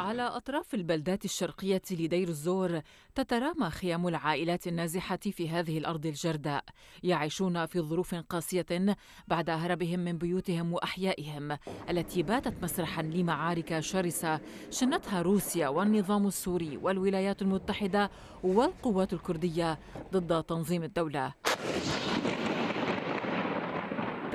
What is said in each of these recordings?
على أطراف البلدات الشرقية لدير الزور تترامى خيام العائلات النازحة في هذه الأرض الجرداء يعيشون في ظروف قاسية بعد هربهم من بيوتهم وأحيائهم التي باتت مسرحا لمعارك شرسة شنتها روسيا والنظام السوري والولايات المتحدة والقوات الكردية ضد تنظيم الدولة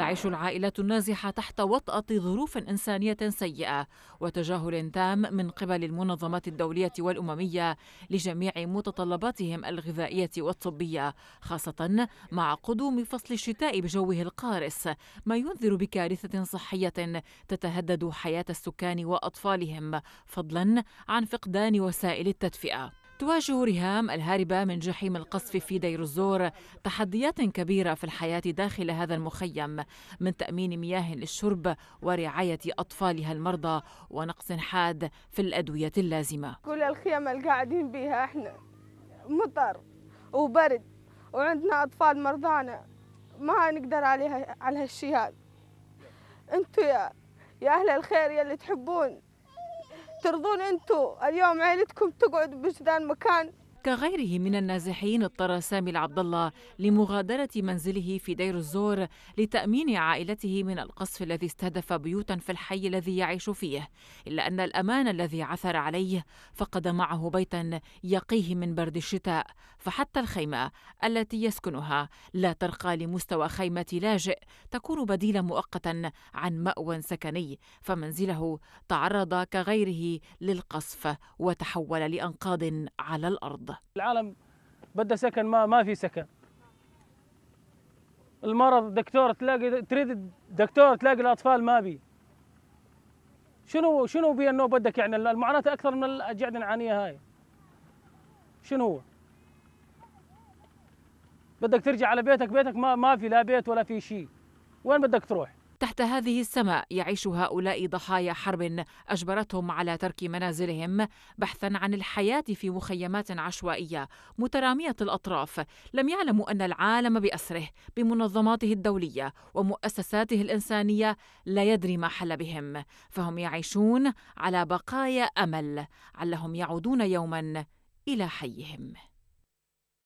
تعيش العائلة النازحة تحت وطأة ظروف إنسانية سيئة وتجاهل تام من قبل المنظمات الدولية والأممية لجميع متطلباتهم الغذائية والطبية خاصة مع قدوم فصل الشتاء بجوه القارس ما ينذر بكارثة صحية تتهدد حياة السكان وأطفالهم فضلا عن فقدان وسائل التدفئة تواجه ريهام الهاربة من جحيم القصف في دير الزور تحديات كبيرة في الحياة داخل هذا المخيم من تأمين مياه للشرب ورعاية أطفالها المرضى ونقص حاد في الأدوية اللازمة كل الخيام اللي قاعدين بها احنا مطر وبرد وعندنا أطفال مرضانا ما نقدر عليها على هالشيء هذا انتوا يا, يا أهل الخير يا اللي تحبون ترضون انتم اليوم عيلتكم تقعد بجدان مكان كغيره من النازحين اضطر سامي العبد الله لمغادرة منزله في دير الزور لتأمين عائلته من القصف الذي استهدف بيوتا في الحي الذي يعيش فيه إلا أن الأمان الذي عثر عليه فقد معه بيتا يقيه من برد الشتاء فحتى الخيمة التي يسكنها لا ترقى لمستوى خيمة لاجئ تكون بديلا مؤقتا عن مأوى سكني فمنزله تعرض كغيره للقصف وتحول لأنقاض على الأرض الرياضة العالم بده سكن ما ما في سكن المرض دكتور تلاقي تريد دكتور تلاقي الاطفال ما بي شنو شنو بي انه بدك يعني المعاناه اكثر من اللي نعانيها هاي شنو هو؟ بدك ترجع على بيتك بيتك ما ما في لا بيت ولا في شيء وين بدك تروح؟ تحت هذه السماء يعيش هؤلاء ضحايا حرب اجبرتهم على ترك منازلهم بحثا عن الحياه في مخيمات عشوائيه متراميه الاطراف لم يعلموا ان العالم باسره بمنظماته الدوليه ومؤسساته الانسانيه لا يدري ما حل بهم فهم يعيشون على بقايا امل علهم يعودون يوما الى حيهم